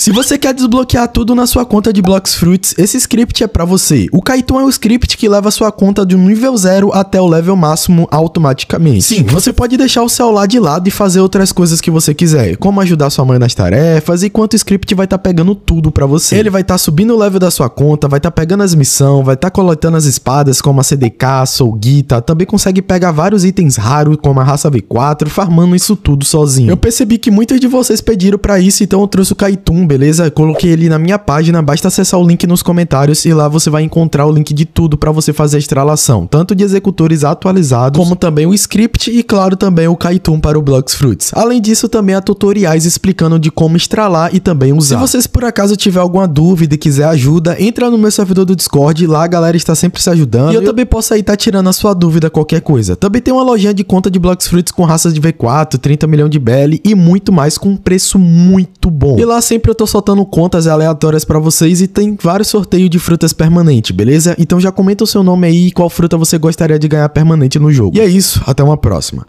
Se você quer desbloquear tudo na sua conta de Blox Fruits, esse script é para você. O Kaiton é o script que leva sua conta do nível 0 até o level máximo automaticamente. Sim, você pode deixar o celular de lado e fazer outras coisas que você quiser, como ajudar sua mãe nas tarefas, enquanto o script vai estar tá pegando tudo para você. Ele vai estar tá subindo o level da sua conta, vai estar tá pegando as missões, vai estar tá coletando as espadas como a CDK, Soul Gita, também consegue pegar vários itens raros como a raça V4, farmando isso tudo sozinho. Eu percebi que muitos de vocês pediram para isso, então eu trouxe o Kaitum beleza? Coloquei ele na minha página, basta acessar o link nos comentários e lá você vai encontrar o link de tudo para você fazer a instalação, tanto de executores atualizados, como também o script e claro também o Kaitum para o Blocks Fruits. Além disso, também há tutoriais explicando de como instalar e também usar. Se vocês por acaso tiver alguma dúvida e quiser ajuda, entra no meu servidor do Discord, lá a galera está sempre se ajudando e eu, eu... também posso aí estar tá tirando a sua dúvida qualquer coisa. Também tem uma lojinha de conta de Blocks Fruits com raças de V4, 30 milhões de BL e muito mais com um preço muito bom. E lá sempre eu tô soltando contas aleatórias para vocês e tem vários sorteios de frutas permanente, beleza? Então já comenta o seu nome aí e qual fruta você gostaria de ganhar permanente no jogo. E é isso, até uma próxima.